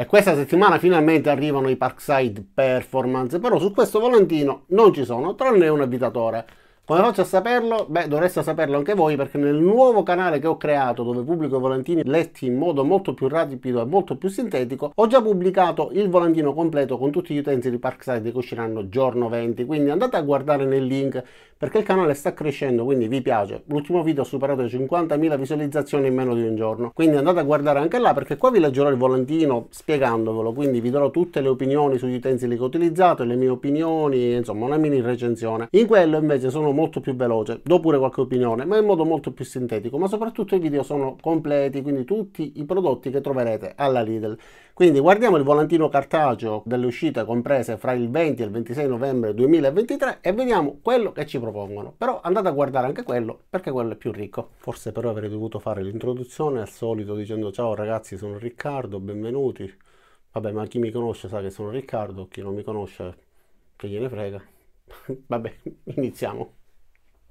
E questa settimana finalmente arrivano i Parkside Performance, però su questo volantino non ci sono, tranne un abitatore. Come faccio a saperlo? Beh, dovreste saperlo anche voi perché nel nuovo canale che ho creato dove pubblico i volantini letti in modo molto più rapido e molto più sintetico ho già pubblicato il volantino completo con tutti gli utenti di Parkside che usciranno giorno 20 quindi andate a guardare nel link perché il canale sta crescendo, quindi vi piace. L'ultimo video ha superato 50.000 visualizzazioni in meno di un giorno, quindi andate a guardare anche là perché qua vi leggerò il volantino spiegandovelo, quindi vi darò tutte le opinioni sugli utensili che ho utilizzato, le mie opinioni, insomma una mini recensione. In quello invece sono molto più veloce, do pure qualche opinione, ma in modo molto più sintetico, ma soprattutto i video sono completi, quindi tutti i prodotti che troverete alla Lidl. Quindi guardiamo il volantino cartaceo delle uscite comprese fra il 20 e il 26 novembre 2023 e vediamo quello che ci propone propongono. Però andate a guardare anche quello perché quello è più ricco. Forse però avrei dovuto fare l'introduzione al solito dicendo ciao ragazzi sono Riccardo, benvenuti. Vabbè ma chi mi conosce sa che sono Riccardo, chi non mi conosce che gliene frega. Vabbè, iniziamo.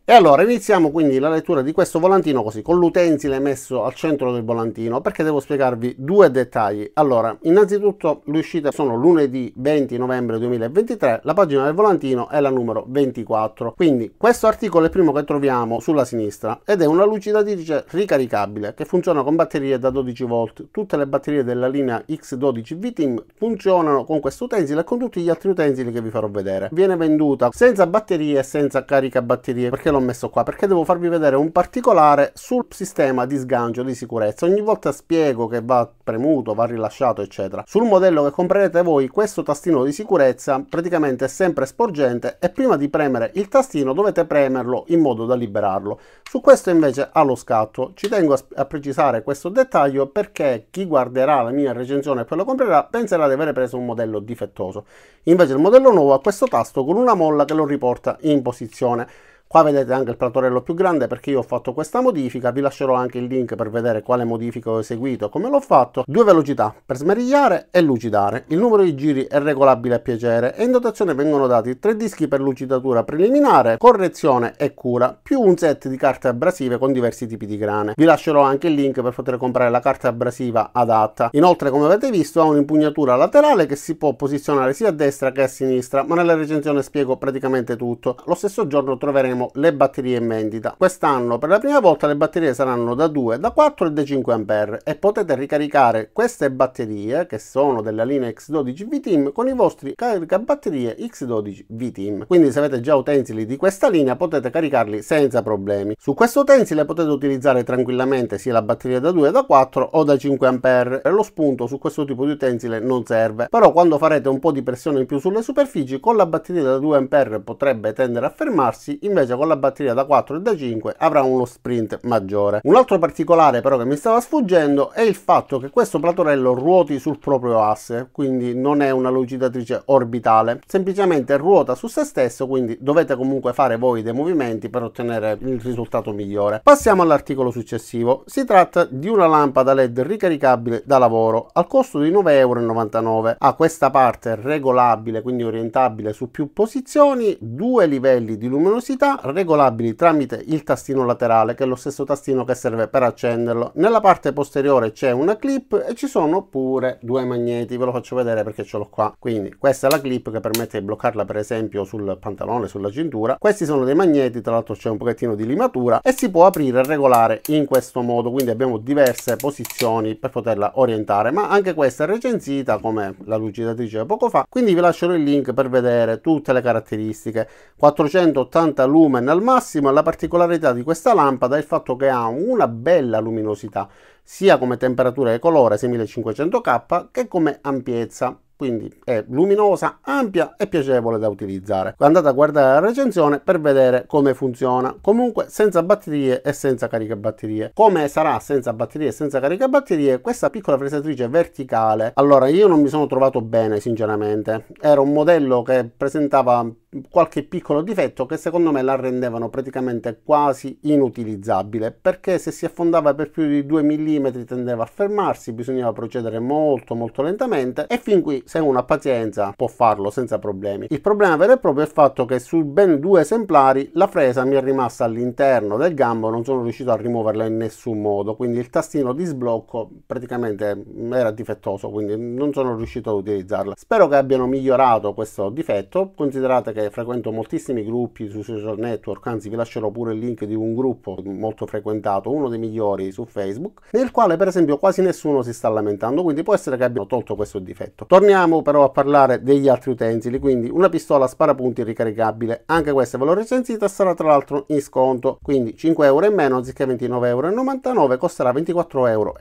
E allora iniziamo quindi la lettura di questo volantino così, con l'utensile messo al centro del volantino, perché devo spiegarvi due dettagli. Allora, innanzitutto le uscite sono lunedì 20 novembre 2023, la pagina del volantino è la numero 24. Quindi questo articolo è il primo che troviamo sulla sinistra ed è una lucidatrice ricaricabile che funziona con batterie da 12 volt. Tutte le batterie della linea X12 v VTIM funzionano con questo utensile e con tutti gli altri utensili che vi farò vedere. Viene venduta senza batterie e senza caricabatterie perché lo l'ho messo qua? Perché devo farvi vedere un particolare sul sistema di sgancio di sicurezza. Ogni volta spiego che va premuto, va rilasciato, eccetera. Sul modello che comprerete voi, questo tastino di sicurezza praticamente è sempre sporgente e prima di premere il tastino dovete premerlo in modo da liberarlo. Su questo invece ha lo scatto. Ci tengo a, a precisare questo dettaglio perché chi guarderà la mia recensione e poi lo comprerà penserà di aver preso un modello difettoso. Invece il modello nuovo ha questo tasto con una molla che lo riporta in posizione. Qua vedete anche il platorello più grande perché io ho fatto questa modifica, vi lascerò anche il link per vedere quale modifica ho eseguito e come l'ho fatto. Due velocità per smerigliare e lucidare. Il numero di giri è regolabile a piacere e in dotazione vengono dati tre dischi per lucidatura preliminare, correzione e cura, più un set di carte abrasive con diversi tipi di grane. Vi lascerò anche il link per poter comprare la carta abrasiva adatta. Inoltre come avete visto ha un'impugnatura laterale che si può posizionare sia a destra che a sinistra, ma nella recensione spiego praticamente tutto. Lo stesso giorno troveremo avremo le batterie in vendita. Quest'anno per la prima volta le batterie saranno da 2, da 4 e da 5 A e potete ricaricare queste batterie che sono della linea X12 VTIM con i vostri caricabatterie X12 VTIM. Quindi se avete già utensili di questa linea potete caricarli senza problemi. Su questo utensile potete utilizzare tranquillamente sia la batteria da 2 da 4 o da 5 A e lo spunto su questo tipo di utensile non serve. Però quando farete un po' di pressione in più sulle superfici con la batteria da 2 A potrebbe tendere a fermarsi invece invece con la batteria da 4 e da 5 avrà uno sprint maggiore. Un altro particolare però che mi stava sfuggendo è il fatto che questo platorello ruoti sul proprio asse, quindi non è una lucidatrice orbitale, semplicemente ruota su se stesso, quindi dovete comunque fare voi dei movimenti per ottenere il risultato migliore. Passiamo all'articolo successivo. Si tratta di una lampada LED ricaricabile da lavoro al costo di 9,99 euro Ha questa parte regolabile, quindi orientabile su più posizioni, due livelli di luminosità regolabili tramite il tastino laterale che è lo stesso tastino che serve per accenderlo. Nella parte posteriore c'è una clip e ci sono pure due magneti, ve lo faccio vedere perché ce l'ho qua. Quindi questa è la clip che permette di bloccarla per esempio sul pantalone, sulla cintura. Questi sono dei magneti, tra l'altro c'è un pochettino di limatura e si può aprire e regolare in questo modo, quindi abbiamo diverse posizioni per poterla orientare, ma anche questa è recensita come la lucidatrice poco fa, quindi vi lascerò il link per vedere tutte le caratteristiche. 480 lumi lumen al massimo la particolarità di questa lampada è il fatto che ha una bella luminosità sia come temperatura e colore 6500K che come ampiezza quindi è luminosa, ampia e piacevole da utilizzare. Andate a guardare la recensione per vedere come funziona. Comunque senza batterie e senza caricabatterie. Come sarà senza batterie e senza caricabatterie questa piccola fresatrice verticale? Allora io non mi sono trovato bene sinceramente. Era un modello che presentava qualche piccolo difetto che secondo me la rendevano praticamente quasi inutilizzabile perché se si affondava per più di 2 mm tendeva a fermarsi bisognava procedere molto molto lentamente e fin qui se uno ha pazienza può farlo senza problemi il problema vero e proprio è il fatto che su ben due esemplari la fresa mi è rimasta all'interno del gambo non sono riuscito a rimuoverla in nessun modo quindi il tastino di sblocco praticamente era difettoso quindi non sono riuscito ad utilizzarla spero che abbiano migliorato questo difetto considerate che che frequento moltissimi gruppi su social network, anzi vi lascerò pure il link di un gruppo molto frequentato, uno dei migliori su Facebook, nel quale per esempio quasi nessuno si sta lamentando, quindi può essere che abbiano tolto questo difetto. Torniamo però a parlare degli altri utensili, quindi una pistola sparapunti ricaricabile, anche questa ve l'ho recensita, sarà tra l'altro in sconto, quindi 5 euro in meno anziché 29,99 euro, costerà 24,99 euro.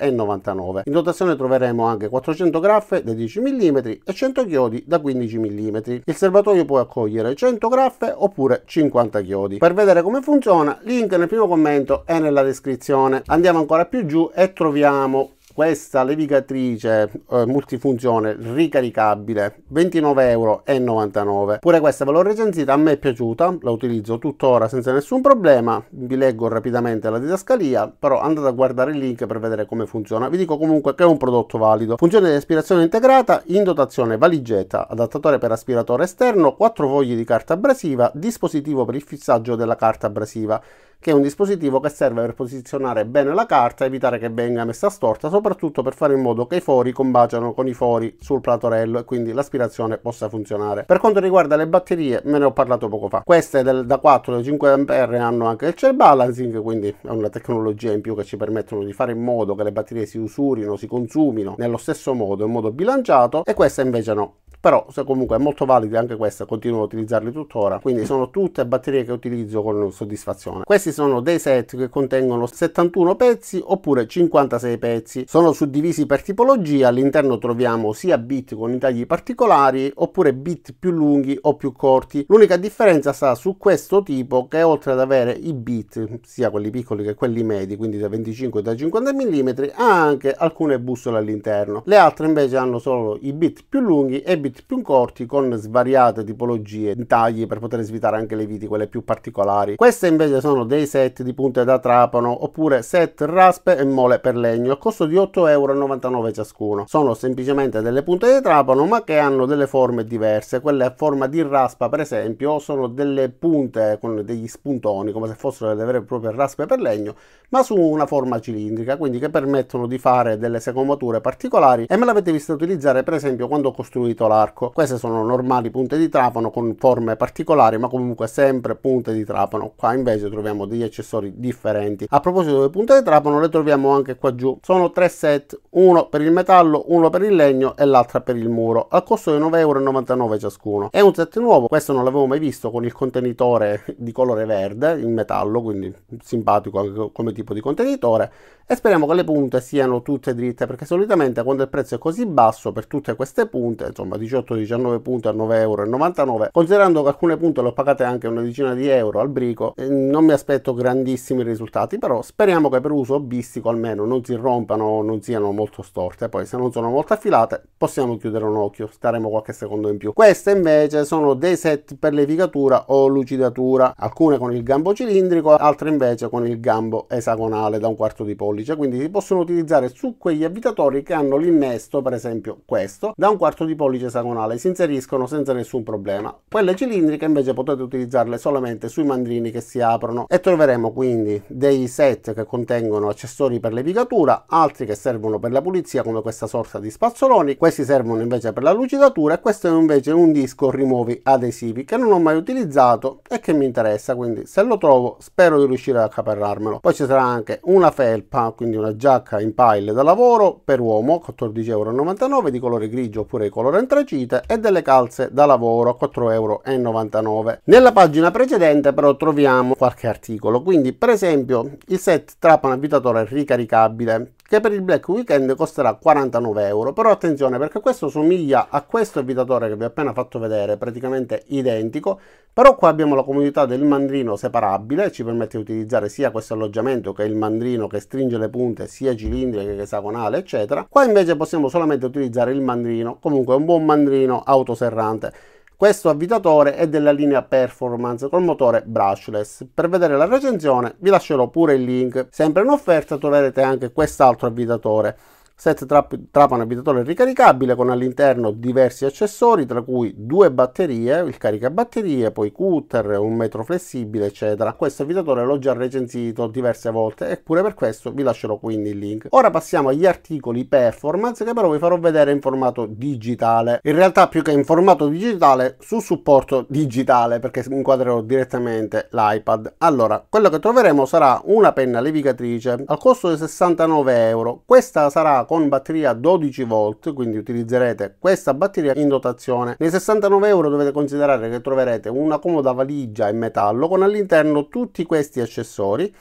In dotazione troveremo anche 400 graffe da 10 mm e 100 chiodi da 15 mm. Il serbatoio può accogliere mettere 100 graffe oppure 50 chiodi. Per vedere come funziona, link nel primo commento e nella descrizione. Andiamo ancora più giù e troviamo questa levigatrice eh, multifunzione ricaricabile 29,99€. Pure questa ve l'ho recensita, a me è piaciuta, la utilizzo tuttora senza nessun problema. Vi leggo rapidamente la didascalia, però andate a guardare il link per vedere come funziona. Vi dico comunque che è un prodotto valido. Funzione di aspirazione integrata in dotazione valigetta, adattatore per aspiratore esterno, 4 fogli di carta abrasiva, dispositivo per il fissaggio della carta abrasiva che è un dispositivo che serve per posizionare bene la carta, evitare che venga messa storta, soprattutto per fare in modo che i fori combaciano con i fori sul platorello e quindi l'aspirazione possa funzionare. Per quanto riguarda le batterie, me ne ho parlato poco fa. Queste del, da 4 alle 5 A hanno anche il cell balancing, quindi è una tecnologia in più che ci permettono di fare in modo che le batterie si usurino, si consumino nello stesso modo, in modo bilanciato, e queste invece no però se comunque è molto valida anche questa continuo a utilizzarle tuttora quindi sono tutte batterie che utilizzo con soddisfazione questi questi sono dei set che contengono 71 pezzi oppure 56 pezzi. Sono suddivisi per tipologia, all'interno troviamo sia bit con i tagli particolari oppure bit più lunghi o più corti. L'unica differenza sta su questo tipo che oltre ad avere i bit, sia quelli piccoli che quelli medi, quindi da 25 e da 50 mm, ha anche alcune bussole all'interno. Le altre invece hanno solo i bit più lunghi e bit più corti con svariate tipologie, di tagli per poter svitare anche le viti, quelle più particolari. Queste invece sono dei dei set di punte da trapano oppure set raspe e mole per legno a costo di 8,99 euro ciascuno. Sono semplicemente delle punte di trapano ma che hanno delle forme diverse. Quelle a forma di raspa per esempio sono delle punte con degli spuntoni come se fossero delle vere e proprie raspe per legno ma su una forma cilindrica quindi che permettono di fare delle secomature particolari e me l'avete vista utilizzare per esempio quando ho costruito l'arco. Queste sono normali punte di trapano con forme particolari ma comunque sempre punte di trapano. Qua invece troviamo degli accessori differenti. A proposito delle punte di trapano le troviamo anche qua giù. Sono tre set, uno per il metallo, uno per il legno e l'altra per il muro, al costo di 9,99€ ciascuno. È un set nuovo, questo non l'avevo mai visto con il contenitore di colore verde in metallo, quindi simpatico anche come tipo di contenitore e speriamo che le punte siano tutte dritte perché solitamente quando il prezzo è così basso per tutte queste punte, insomma 18-19 punte a 9,99€, considerando che alcune punte le ho pagate anche una decina di euro al brico, eh, non mi aspetto aspetto grandissimi risultati, però speriamo che per uso hobbistico almeno non si rompano, non siano molto storte, poi se non sono molto affilate possiamo chiudere un occhio, staremo qualche secondo in più. Queste invece sono dei set per levigatura o lucidatura, alcune con il gambo cilindrico, altre invece con il gambo esagonale da un quarto di pollice, quindi si possono utilizzare su quegli avvitatori che hanno l'innesto, per esempio questo, da un quarto di pollice esagonale, si inseriscono senza nessun problema. Quelle cilindriche invece potete utilizzarle solamente sui mandrini che si aprono e troveremo quindi dei set che contengono accessori per levigatura, altri che servono per la pulizia come questa sorta di spazzoloni, questi servono invece per la lucidatura e questo è invece un disco rimuovi adesivi che non ho mai utilizzato e che mi interessa, quindi se lo trovo spero di riuscire ad accaparrarmelo. Poi ci sarà anche una felpa, quindi una giacca in pile da lavoro per uomo, 14,99€ di colore grigio oppure colore antracite e delle calze da lavoro, 4,99€. Nella pagina precedente però troviamo qualche articolo articolo. Quindi, per esempio, il set trappano un avvitatore ricaricabile che per il Black Weekend costerà 49 euro. Però attenzione perché questo somiglia a questo avvitatore che vi ho appena fatto vedere, praticamente identico. Però qua abbiamo la comunità del mandrino separabile, ci permette di utilizzare sia questo alloggiamento che il mandrino che stringe le punte, sia cilindriche che esagonale, eccetera. Qua invece possiamo solamente utilizzare il mandrino, comunque è un buon mandrino autoserrante. Questo avvitatore è della linea Performance col motore brushless. Per vedere la recensione vi lascerò pure il link. Sempre in offerta troverete anche quest'altro avvitatore set trapano abitatore ricaricabile con all'interno diversi accessori tra cui due batterie, il caricabatterie, poi cutter, un metro flessibile eccetera. Questo abitatore l'ho già recensito diverse volte eppure per questo vi lascerò quindi il link. Ora passiamo agli articoli performance che però vi farò vedere in formato digitale. In realtà più che in formato digitale su supporto digitale perché inquadrerò direttamente l'iPad. Allora quello che troveremo sarà una penna levigatrice al costo di 69 euro. Questa sarà con batteria 12 volt, quindi utilizzerete questa batteria in dotazione. Nei 69 euro dovete considerare che troverete una comoda valigia in metallo con all'interno tutti questi accessori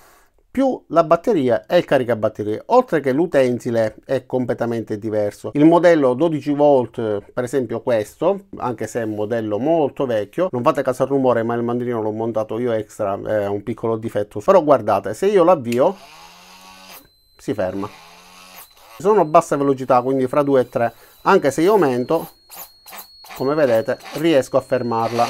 più la batteria e il caricabatterie, oltre che l'utensile è completamente diverso. Il modello 12V, per esempio questo, anche se è un modello molto vecchio, non fate caso al rumore ma il mandrino l'ho montato io extra, è un piccolo difetto, però guardate, se io l'avvio si ferma sono a bassa velocità quindi fra 2 e 3 anche se io aumento come vedete riesco a fermarla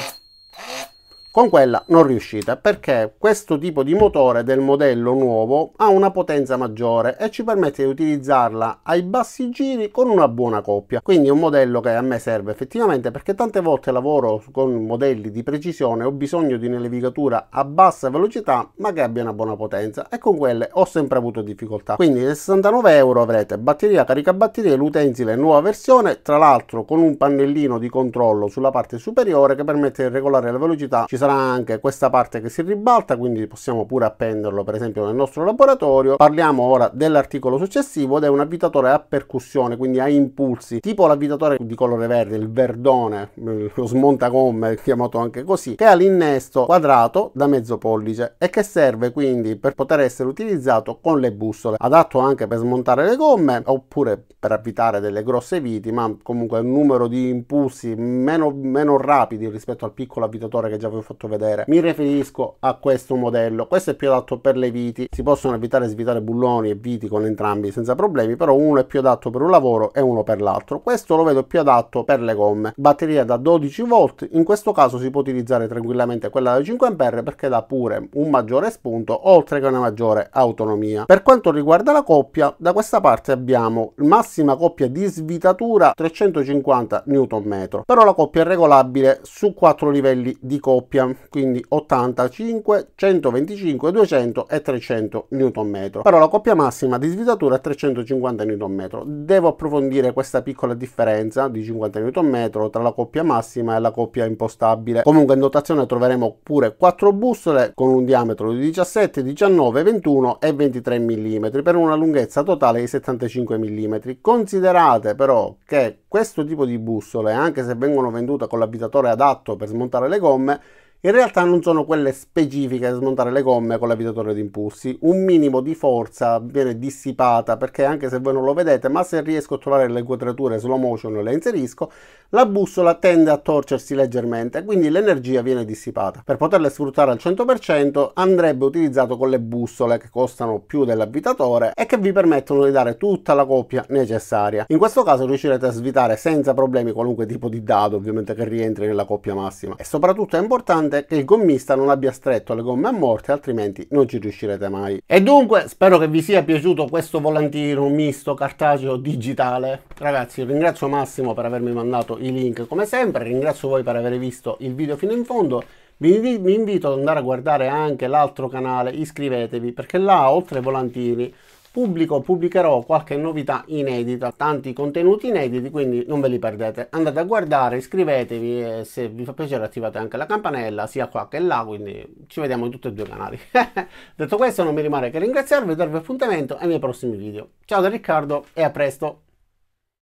con quella non riuscite perché questo tipo di motore del modello nuovo ha una potenza maggiore e ci permette di utilizzarla ai bassi giri con una buona coppia. Quindi è un modello che a me serve effettivamente perché tante volte lavoro con modelli di precisione, ho bisogno di una levigatura a bassa velocità ma che abbia una buona potenza e con quelle ho sempre avuto difficoltà. Quindi 69 euro avrete batteria, carica caricabatterie, l'utensile nuova versione, tra l'altro con un pannellino di controllo sulla parte superiore che permette di regolare la velocità. Ci sarà avrà anche questa parte che si ribalta, quindi possiamo pure appenderlo per esempio nel nostro laboratorio. Parliamo ora dell'articolo successivo ed è un avvitatore a percussione, quindi a impulsi, tipo l'avvitatore di colore verde, il verdone, eh, lo smontagomme chiamato anche così, che ha l'innesto quadrato da mezzo pollice e che serve quindi per poter essere utilizzato con le bussole, adatto anche per smontare le gomme oppure per avvitare delle grosse viti, ma comunque un numero di impulsi meno, meno rapidi rispetto al piccolo avvitatore che già vi avevo fatto vedere mi riferisco a questo modello questo è più adatto per le viti si possono evitare e svitare bulloni e viti con entrambi senza problemi però uno è più adatto per un lavoro e uno per l'altro questo lo vedo più adatto per le gomme batteria da 12 volt in questo caso si può utilizzare tranquillamente quella da 5 ampere perché dà pure un maggiore spunto oltre che una maggiore autonomia per quanto riguarda la coppia da questa parte abbiamo massima coppia di svitatura 350 newton metro però la coppia è regolabile su quattro livelli di coppia doppia, quindi 85, 125, 200 e 300 Nm. Però la coppia massima di svitatura è 350 Nm. Devo approfondire questa piccola differenza di 50 Nm tra la coppia massima e la coppia impostabile. Comunque in dotazione troveremo pure 4 bussole con un diametro di 17, 19, 21 e 23 mm per una lunghezza totale di 75 mm. Considerate però che questo tipo di bussole, anche se vengono vendute con l'abitatore adatto per smontare le gomme, in realtà non sono quelle specifiche da smontare le gomme con l'avvitatore di impulsi. Un minimo di forza viene dissipata perché anche se voi non lo vedete, ma se riesco a trovare le quadrature slow motion e le inserisco, la bussola tende a torcersi leggermente, quindi l'energia viene dissipata. Per poterle sfruttare al 100% andrebbe utilizzato con le bussole che costano più dell'avvitatore e che vi permettono di dare tutta la coppia necessaria. In questo caso riuscirete a svitare senza problemi qualunque tipo di dado, ovviamente che rientri nella coppia massima. E soprattutto è importante l'importante che il gommista non abbia stretto le gomme a morte, altrimenti non ci riuscirete mai. E dunque spero che vi sia piaciuto questo volantino misto cartaceo digitale. Ragazzi ringrazio Massimo per avermi mandato i link come sempre, ringrazio voi per aver visto il video fino in fondo. Vi, vi invito ad andare a guardare anche l'altro canale, iscrivetevi perché là oltre ai volantini pubblico pubblicherò qualche novità inedita, tanti contenuti inediti, quindi non ve li perdete. Andate a guardare, iscrivetevi e se vi fa piacere attivate anche la campanella, sia qua che là, quindi ci vediamo in tutti e due i canali. Detto questo non mi rimane che ringraziarvi, e darvi appuntamento ai miei prossimi video. Ciao da Riccardo e a presto!